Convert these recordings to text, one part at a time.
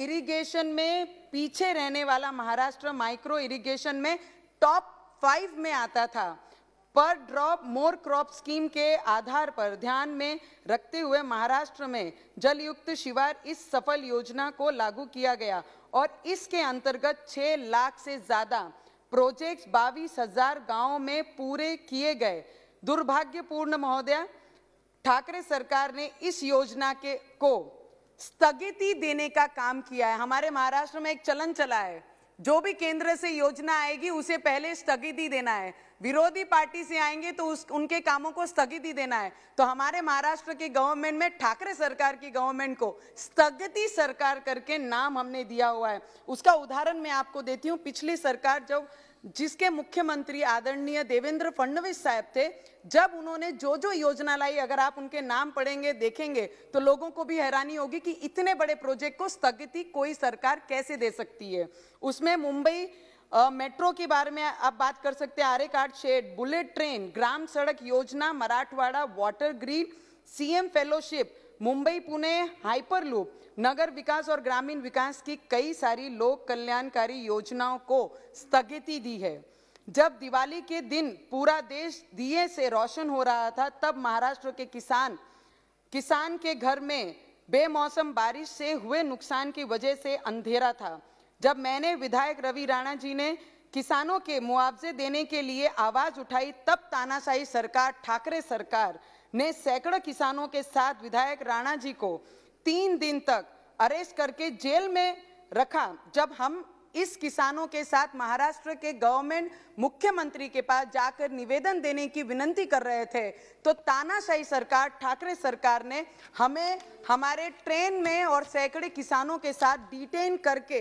irrigation में पीछे रहने वाला महाराष्ट्र माइक्रो इरिगेशन में टॉप फाइव में आता था पर ड्रॉप मोर क्रॉप स्कीम के आधार पर ध्यान में रखते हुए महाराष्ट्र में जलयुक्त शिवार इस सफल योजना को लागू किया गया और इसके अंतर्गत 6 लाख से ज़्यादा प्रोजेक्ट्स बावीस हजार गाँव में पूरे किए गए दुर्भाग्यपूर्ण महोदय ठाकरे सरकार ने इस योजना के को स्थगिति देने का काम किया है हमारे महाराष्ट्र में एक चलन चला है जो भी केंद्र से योजना आएगी उसे पहले स्थगिति देना है विरोधी पार्टी से आएंगे तो उस उनके कामों को स्थगिति देना है तो हमारे महाराष्ट्र के गवर्नमेंट में ठाकरे सरकार की गवर्नमेंट को स्थगिति सरकार करके नाम हमने दिया हुआ है उसका उदाहरण मैं आपको देती हूँ पिछली सरकार जब जिसके मुख्यमंत्री आदरणीय देवेंद्र फडणवीस साहब थे जब उन्होंने जो जो योजना लाई अगर आप उनके नाम पढ़ेंगे देखेंगे तो लोगों को भी हैरानी होगी कि इतने बड़े प्रोजेक्ट को स्थगिति कोई सरकार कैसे दे सकती है उसमें मुंबई मेट्रो के बारे में आप बात कर सकते हैं Aarey car shed bullet train ग्राम सड़क योजना Marathwada water grid CM fellowship Mumbai Pune hyper loop नगर विकास और ग्रामीण विकास की कई सारी लोक कल्याणकारी योजनाओं को स्थगिति दी है जब दिवाली के दिन पूरा देश दिए से रोशन हो रहा था तब महाराष्ट्र के किसान किसान के घर में बेमौसम बारिश से हुए नुकसान की वजह से अंधेरा था जब मैंने विधायक रवि राणा जी ने किसानों के मुआवजे देने के लिए आवाज उठाई तब तानाशाही सरकार ठाकरे सरकार ने सैकड़ों किसानों के साथ विधायक राणा जी को तीन दिन तक अरेस्ट करके जेल में रखा जब हम इस किसानों के साथ महाराष्ट्र के गवर्नमेंट मुख्यमंत्री के पास जाकर निवेदन देने की विनंती कर रहे थे तो तानाशाही सरकार ठाकरे सरकार ने हमें हमारे ट्रेन में और सैकड़े किसानों के साथ डिटेन करके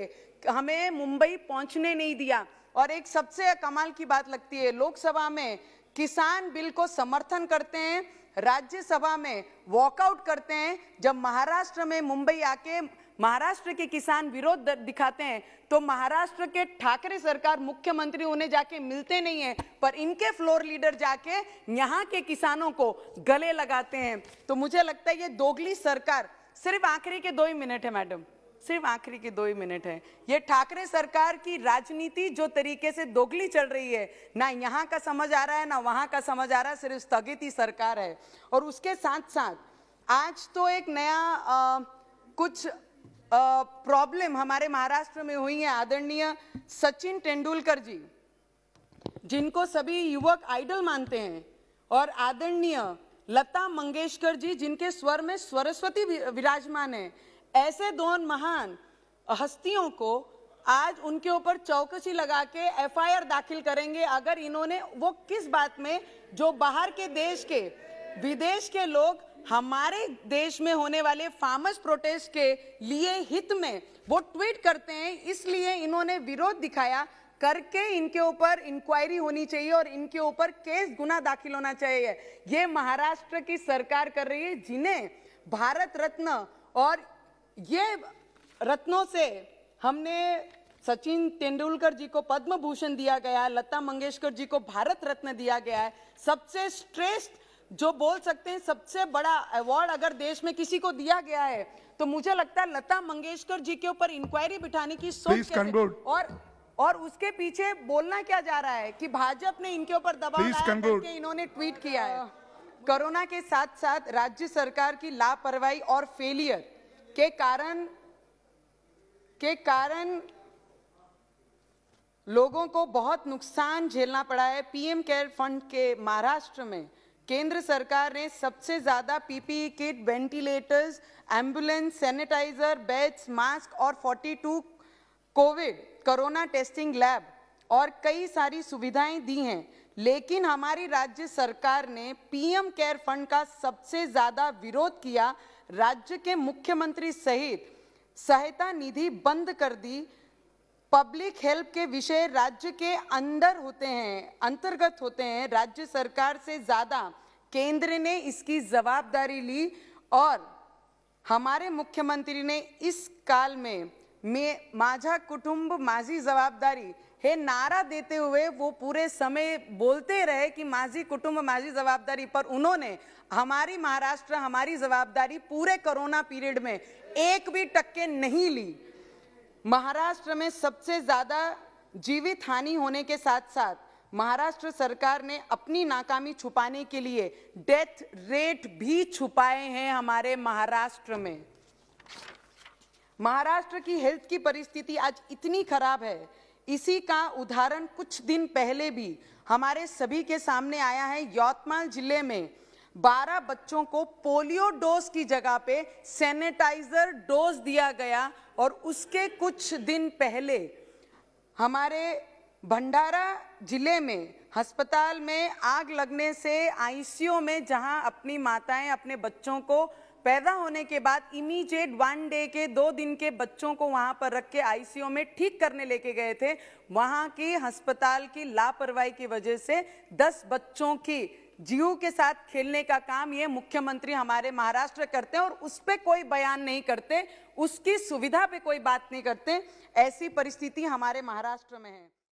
हमें मुंबई पहुंचने नहीं दिया और एक सबसे कमाल की बात लगती है लोकसभा में किसान बिल को समर्थन करते हैं राज्यसभा में वॉकआउट करते हैं जब महाराष्ट्र में मुंबई आके महाराष्ट्र के किसान विरोध दिखाते हैं तो महाराष्ट्र के ठाकरे सरकार मुख्यमंत्री उन्हें जाके मिलते नहीं है पर इनके फ्लोर लीडर जाके यहाँ के किसानों को गले लगाते हैं तो मुझे लगता है ये दोगली सरकार सिर्फ आखिरी के दो ही मिनट है मैडम सिर्फ आखिरी के दो ही मिनट है ये ठाकरे सरकार की राजनीति जो तरीके से दोगली चल रही है ना यहाँ का समझ आ रहा है ना वहाँ का समझ आ रहा है सिर्फ स्थगित ही सरकार है और उसके साथ साथ आज तो एक नया आ, कुछ प्रॉब्लम हमारे महाराष्ट्र में हुई है आदरणीय सचिन तेंदुलकर जी जिनको सभी युवक आइडल मानते हैं और आदरणीय लता मंगेशकर जी जिनके स्वर में सरस्वती विराजमान है ऐसे दोन महान हस्तियों को आज उनके ऊपर चौकसी लगा के एफआईआर दाखिल करेंगे अगर इन्होंने वो किस बात में जो बाहर के देश के विदेश के लोग हमारे देश में होने वाले फार्मर्स प्रोटेस्ट के लिए हित में वो ट्वीट करते हैं इसलिए इन्होंने विरोध दिखाया करके इनके ऊपर इंक्वायरी होनी चाहिए और इनके ऊपर केस गुना दाखिल होना चाहिए ये महाराष्ट्र की सरकार कर रही है जिन्हें भारत रत्न और ये रत्नों से हमने सचिन तेंदुलकर जी को पद्म भूषण दिया गया है लता मंगेशकर जी को भारत रत्न दिया गया है सबसे श्रेष्ठ जो बोल सकते हैं सबसे बड़ा अवार्ड अगर देश में किसी को दिया गया है तो मुझे लगता है लता मंगेशकर जी के ऊपर इंक्वायरी बिठाने की सोच और और उसके पीछे बोलना क्या जा रहा है कि भाजपा ने इनके ऊपर दबाव इन्होंने ट्वीट किया है कोरोना के साथ साथ राज्य सरकार की लापरवाही और फेलियर के कारण के कारण लोगों को बहुत नुकसान झेलना पड़ा है पीएम केयर फंड के महाराष्ट्र में केंद्र सरकार ने सबसे ज़्यादा PPE kit ventilators ambulance sanitizer beds mask और 42 कोविड कोरोना टेस्टिंग लैब और कई सारी सुविधाएं दी हैं लेकिन हमारी राज्य सरकार ने पीएम केयर फंड का सबसे ज़्यादा विरोध किया राज्य के मुख्यमंत्री सहित सहायता निधि बंद कर दी पब्लिक हेल्प के विषय राज्य के अंदर होते हैं अंतर्गत होते हैं राज्य सरकार से ज़्यादा केंद्र ने इसकी जवाबदारी ली और हमारे मुख्यमंत्री ने इस काल में माझा कुटुंब माझी जवाबदारी हे नारा देते हुए वो पूरे समय बोलते रहे कि माझी कुटुंब माझी जवाबदारी पर उन्होंने हमारी महाराष्ट्र हमारी जवाबदारी पूरे कोरोना पीरियड में एक भी टक्के नहीं ली महाराष्ट्र में सबसे ज़्यादा जीवित हानि होने के साथ साथ महाराष्ट्र सरकार ने अपनी नाकामी छुपाने के लिए डेथ रेट भी छुपाए हैं हमारे महाराष्ट्र में महाराष्ट्र की हेल्थ की परिस्थिति आज इतनी खराब है इसी का उदाहरण कुछ दिन पहले भी हमारे सभी के सामने आया है यवतमाल जिले में 12 बच्चों को पोलियो डोज की जगह पे सैनिटाइजर डोज दिया गया और उसके कुछ दिन पहले हमारे भंडारा जिले में अस्पताल में आग लगने से आईसीयू में जहां अपनी माताएं अपने बच्चों को पैदा होने के बाद इमीजिएट वन डे के दो दिन के बच्चों को वहां पर रख के आईसीयू में ठीक करने लेके गए थे वहां की अस्पताल की लापरवाही की वजह से 10 बच्चों की जीव के साथ खेलने का काम ये मुख्यमंत्री हमारे महाराष्ट्र करते हैं और उस पर कोई बयान नहीं करते उसकी सुविधा पे कोई बात नहीं करते ऐसी परिस्थिति हमारे महाराष्ट्र में है